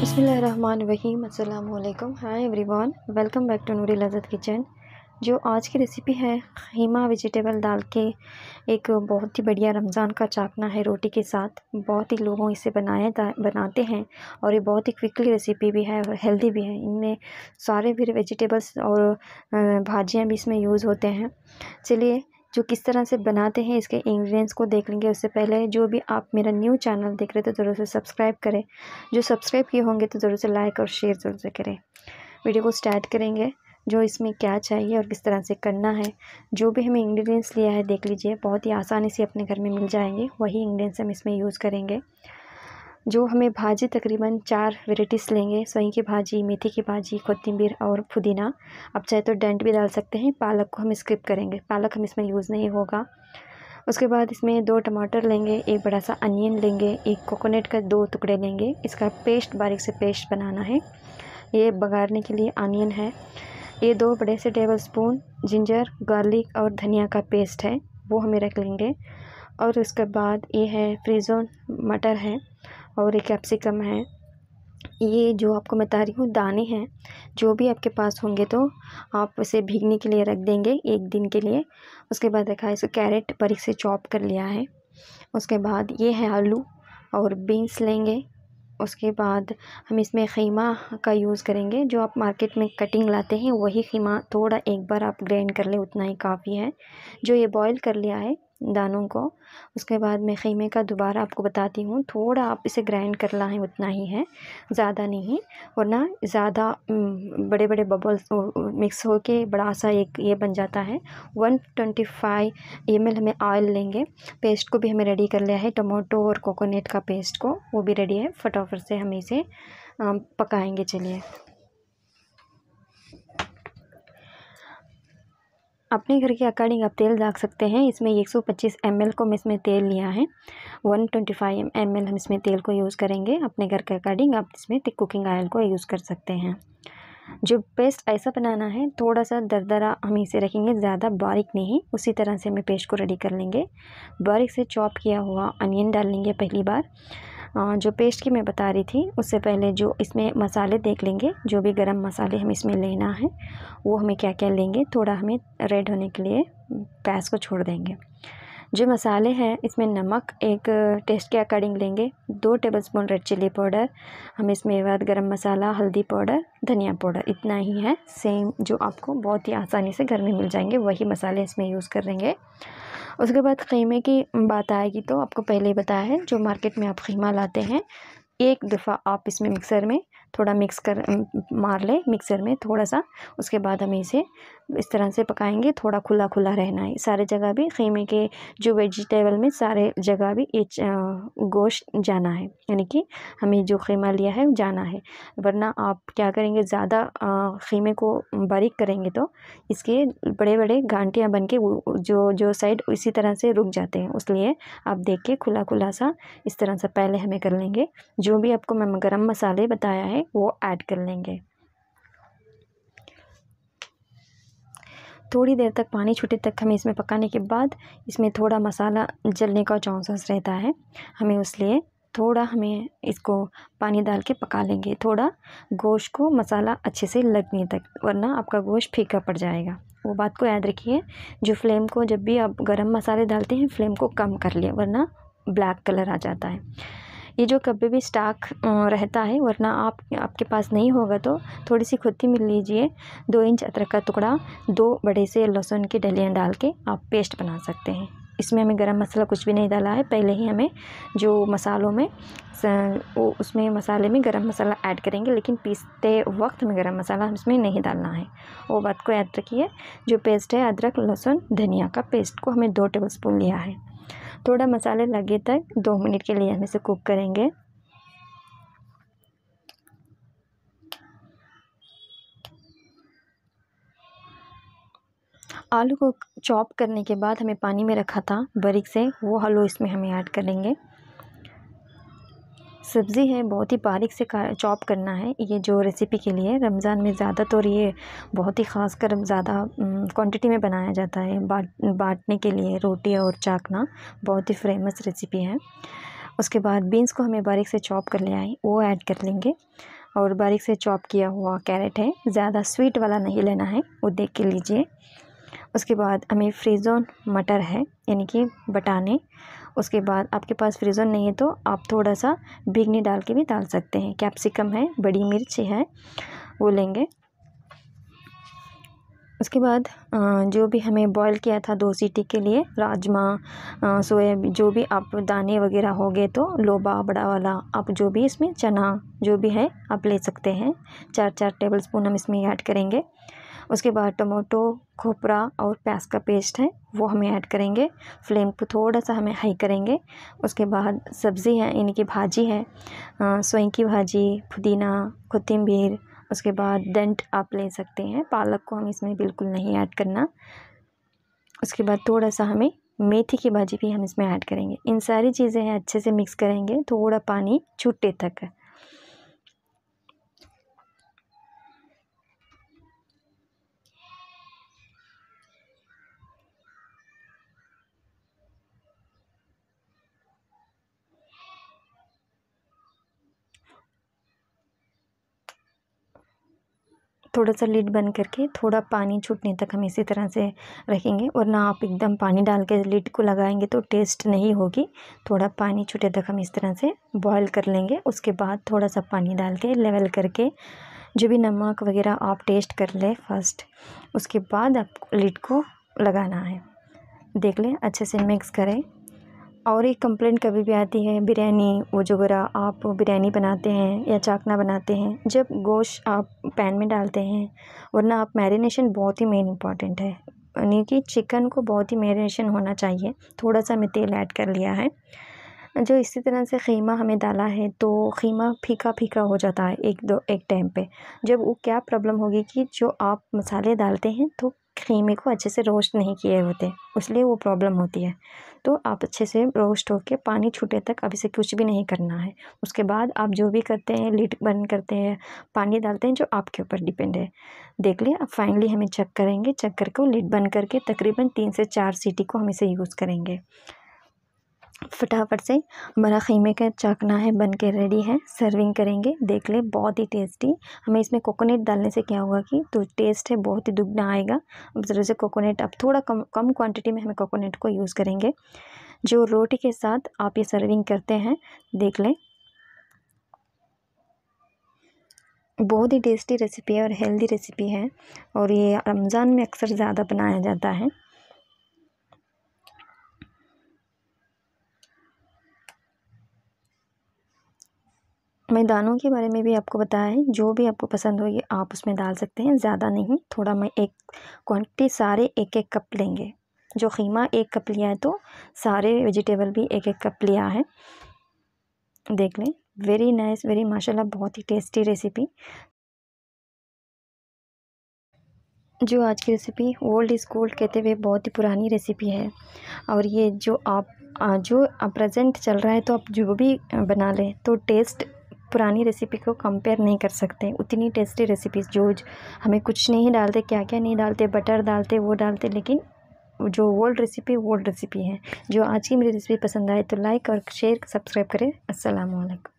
बसमीम अल्लाम hi everyone welcome back to Noori Lazzat kitchen जो आज की रेसिपी है खीमा वेजिटेबल दाल के एक बहुत ही बढ़िया रमज़ान का चाकना है रोटी के साथ बहुत ही लोगों इसे बनाए बनाते हैं और ये बहुत ही क्विकली रेसिपी भी है और हेल्दी भी है इनमें सारे भी वेजिटेबल्स और भाजियाँ भी इसमें यूज़ होते हैं चलिए जो किस तरह से बनाते हैं इसके इंग्रेडिएंट्स को देख लेंगे उससे पहले जो भी आप मेरा न्यू चैनल देख रहे थे तो ज़रूर से सब्सक्राइब करें जो सब्सक्राइब किए होंगे तो ज़रूर से लाइक और शेयर ज़रूर से करें वीडियो को स्टार्ट करेंगे जो इसमें क्या चाहिए और किस तरह से करना है जो भी हमें इंग्रेडिएंट्स लिया है देख लीजिए बहुत ही आसानी से अपने घर में मिल जाएंगे वही इंग्रेडिएंट्स हम इसमें यूज़ करेंगे जो हमें भाजी तकरीबन चार वेराइटीज़ लेंगे सोई की भाजी मेथी की भाजी कोथिम्बीर और पुदीना आप चाहे तो डेंट भी डाल सकते हैं पालक को हम स्किप करेंगे पालक हम इसमें यूज़ नहीं होगा उसके बाद इसमें दो टमाटर लेंगे एक बड़ा सा अनियन लेंगे एक कोकोनट का दो टुकड़े लेंगे इसका पेस्ट बारीक से पेस्ट बनाना है ये बघारने के लिए अनियन है ये दो बड़े से टेबल स्पून जिंजर गार्लिक और धनिया का पेस्ट है वो हमें रख लेंगे और उसके बाद ये है फ्रीजोन मटर है और ये कैप्सिकम है ये जो आपको बता रही हूँ दाने हैं जो भी आपके पास होंगे तो आप उसे भीगने के लिए रख देंगे एक दिन के लिए उसके बाद रखा है इसको कैरेट बरीक से चॉप कर लिया है उसके बाद ये है आलू और बीन्स लेंगे उसके बाद हम इसमें ख़ीमा का यूज़ करेंगे जो आप मार्केट में कटिंग लाते हैं वही ख़ीमा थोड़ा एक बार आप ग्रैंड कर ले उतना ही काफ़ी है जो ये बॉईल कर लिया है दानों को उसके बाद मैं ख़ीमे का दोबारा आपको बताती हूँ थोड़ा आप इसे ग्राइंड करना है उतना ही है ज़्यादा नहीं वरना ज़्यादा बड़े बड़े बबल्स मिक्स हो के बड़ा सा एक ये बन जाता है one twenty five M L हमें ऑयल लेंगे पेस्ट को भी हमें रेडी कर लिया है टमाटो और कोकोनट का पेस्ट को वो भी रेडी है फटाफट से हम इसे पकाएंगे चलिए अपने घर के अकॉर्डिंग आप तेल दाग सकते हैं इसमें 125 एल को मैं इसमें तेल लिया है 125 ml हम इसमें तेल को यूज़ करेंगे अपने घर के अकॉर्डिंग आप इसमें कुकिंग ऑयल को यूज़ कर सकते हैं जो पेस्ट ऐसा बनाना है थोड़ा सा दरदरा हम इसे रखेंगे ज़्यादा बारीक नहीं उसी तरह से हमें पेस्ट को रेडी कर लेंगे बारीक से चॉप किया हुआ अनियन डाल लेंगे पहली बार जो पेस्ट की मैं बता रही थी उससे पहले जो इसमें मसाले देख लेंगे जो भी गरम मसाले हम इसमें लेना है वो हमें क्या क्या लेंगे थोड़ा हमें रेड होने के लिए प्याज को छोड़ देंगे जो मसाले हैं इसमें नमक एक टेस्ट के अकॉर्डिंग लेंगे दो टेबलस्पून रेड चिली पाउडर हम इसमें बाद गरम मसाला हल्दी पाउडर धनिया पाउडर इतना ही है सेम जो आपको बहुत ही आसानी से घर में मिल जाएंगे वही मसाले इसमें यूज़ करेंगे उसके बाद ख़ीमे की बात आएगी तो आपको पहले ही बताया है जो मार्केट में आप ख़ीमा लाते हैं एक दफ़ा आप इसमें मिक्सर में थोड़ा मिक्स कर मार लें मिक्सर में थोड़ा सा उसके बाद हमें इसे इस तरह से पकाएंगे थोड़ा खुला खुला रहना है सारे जगह भी खेमे के जो वेजिटेबल में सारे जगह भी ये गोश्त जाना है यानी कि हमें जो खेमा लिया है जाना है वरना आप क्या करेंगे ज़्यादा खेमे को बारीक करेंगे तो इसके बड़े बड़े घाटियाँ बन के जो जो साइड इसी तरह से रुक जाते हैं लिए आप देख के खुला खुला सा इस तरह से पहले हमें कर लेंगे जो भी आपको मैं गर्म मसाले बताया है वो ऐड कर लेंगे थोड़ी देर तक पानी छूटे तक हमें इसमें पकाने के बाद इसमें थोड़ा मसाला जलने का चांसेस रहता है हमें उस थोड़ा हमें इसको पानी डाल के पका लेंगे थोड़ा गोश्त को मसाला अच्छे से लगने तक वरना आपका गोश्त फीका पड़ जाएगा वो बात को याद रखिए जो फ्लेम को जब भी आप गरम मसाले डालते हैं फ्लेम को कम कर लिए वरना ब्लैक कलर आ जाता है ये जो कभी भी स्टाक रहता है वरना आप आपके पास नहीं होगा तो थोड़ी सी खुद ही मिल लीजिए दो इंच अदरक का टुकड़ा दो बड़े से लहसुन की डलियाँ डाल के आप पेस्ट बना सकते हैं इसमें हमें गरम मसाला कुछ भी नहीं डाला है पहले ही हमें जो मसालों में वो उसमें मसाले में गरम मसाला ऐड करेंगे लेकिन पीसते वक्त में गरम मसाला इसमें नहीं डालना है वो बात को याद रखिए जो पेस्ट है अदरक लहसुन धनिया का पेस्ट को हमें दो टेबल स्पून लिया है थोड़ा मसाला लगे तक दो मिनट के लिए हम इसे कुक करेंगे आलू को चॉप करने के बाद हमें पानी में रखा था बरीक से वो हलो इसमें हमें ऐड करेंगे सब्ज़ी है बहुत ही बारीक से चॉप करना है ये जो रेसिपी के लिए रमज़ान में ज़्यादातर तो ये बहुत ही ख़ास कर ज़्यादा क्वांटिटी में बनाया जाता है बाट बाटने के लिए रोटी और चाकना बहुत ही फेमस रेसिपी है उसके बाद बीन्स को हमें बारीक से चॉप कर लिया है वो ऐड कर लेंगे और बारीक से चॉप किया हुआ कैरेट है ज़्यादा स्वीट वाला नहीं लेना है वो देख के लीजिए उसके बाद हमें फ्रीजोन मटर है यानी कि बटाने उसके बाद आपके पास फ्रीज़र नहीं है तो आप थोड़ा सा बिगनी डाल के भी डाल सकते हैं कैप्सिकम है बड़ी मिर्च है वो लेंगे उसके बाद जो भी हमें बॉईल किया था दो सीटी के लिए राजमा सोयाबीन जो भी आप दाने वगैरह हो गए तो लोबा बड़ा वाला आप जो भी इसमें चना जो भी है आप ले सकते हैं चार चार टेबल स्पून हम इसमें ऐड करेंगे उसके बाद टमाटो खोपरा और प्याज का पेस्ट है वो हमें ऐड करेंगे फ्लेम को थोड़ा सा हमें हाई करेंगे उसके बाद सब्ज़ी है यानी कि भाजी है सोई की भाजी पुदीना कुतिम्बीर उसके बाद डेंट आप ले सकते हैं पालक को हम इसमें बिल्कुल नहीं ऐड करना उसके बाद थोड़ा सा हमें मेथी की भाजी भी हम इसमें ऐड करेंगे इन सारी चीज़ें हैं अच्छे से मिक्स करेंगे थोड़ा पानी छूटे तक थोड़ा सा लिड बंद करके थोड़ा पानी छूटने तक हम इसी तरह से रखेंगे और ना आप एकदम पानी डाल के लिड को लगाएंगे तो टेस्ट नहीं होगी थोड़ा पानी छूटे तक हम इस तरह से बॉईल कर लेंगे उसके बाद थोड़ा सा पानी डाल के लेवल करके जो भी नमक वगैरह आप टेस्ट कर लें फर्स्ट उसके बाद आप लिड को लगाना है देख लें अच्छे से मिक्स करें और एक कंप्लेंट कभी भी आती है बिरयानी वगैरह आप बिरयानी बनाते हैं या चाकना बनाते हैं जब गोश्त आप पैन में डालते हैं वरना आप मैरिनेशन बहुत ही मेन इम्पॉर्टेंट है यानी कि चिकन को बहुत ही मैरिनेशन होना चाहिए थोड़ा सा मैं तेल ऐड कर लिया है जो इसी तरह से खीमा हमें डाला है तो खीमा फीका फीका हो जाता है एक दो एक टाइम पे जब वो क्या प्रॉब्लम होगी कि जो आप मसाले डालते हैं तो खीमे को अच्छे से रोस्ट नहीं किए होते इसलिए वो प्रॉब्लम होती है तो आप अच्छे से रोस्ट होकर पानी छूटे तक अभी से कुछ भी नहीं करना है उसके बाद आप जो भी करते हैं लिट बंद करते हैं पानी डालते हैं जो आपके ऊपर डिपेंड है देख लिया अब फाइनली हमें चेक करेंगे चेक करके लिट बर्न करके तकरीबन तीन से चार सीटी को हम इसे यूज़ करेंगे फटाफट से हमारा ख़ीमे का चाकना है बन के रेडी है सर्विंग करेंगे देख ले बहुत ही टेस्टी हमें इसमें कोकोनट डालने से क्या होगा कि तो टेस्ट है बहुत ही दुगना आएगा अब ज़रूर से कोकोनट अब थोड़ा कम कम क्वांटिटी में हमें कोकोनट को यूज़ करेंगे जो रोटी के साथ आप ये सर्विंग करते हैं देख लें बहुत ही टेस्टी रेसिपी है और हेल्दी रेसिपी है और ये रमज़ान में अक्सर ज़्यादा बनाया जाता है मैं दानों के बारे में भी आपको बताया है जो भी आपको पसंद हो ये आप उसमें डाल सकते हैं ज़्यादा नहीं थोड़ा मैं एक क्वांटिटी सारे एक एक कप लेंगे जो खीमा एक कप लिया है तो सारे वेजिटेबल भी एक एक कप लिया है देख लें वेरी नाइस वेरी माशाल्लाह बहुत ही टेस्टी रेसिपी जो आज की रेसिपी ओल्ड इज़ गोल्ड कहते हुए बहुत ही पुरानी रेसिपी है और ये जो आप जो प्रेजेंट चल रहा है तो आप जो भी बना लें तो टेस्ट पुरानी रेसिपी को कंपेयर नहीं कर सकते उतनी टेस्टी रेसिपीज़ जो हमें कुछ नहीं डालते क्या क्या नहीं डालते बटर डालते वो डालते लेकिन जो ओल्ड रेसिपी ओल्ड रेसिपी है जो आज की मेरी रेसिपी पसंद आए तो लाइक और शेयर सब्सक्राइब करें असलकम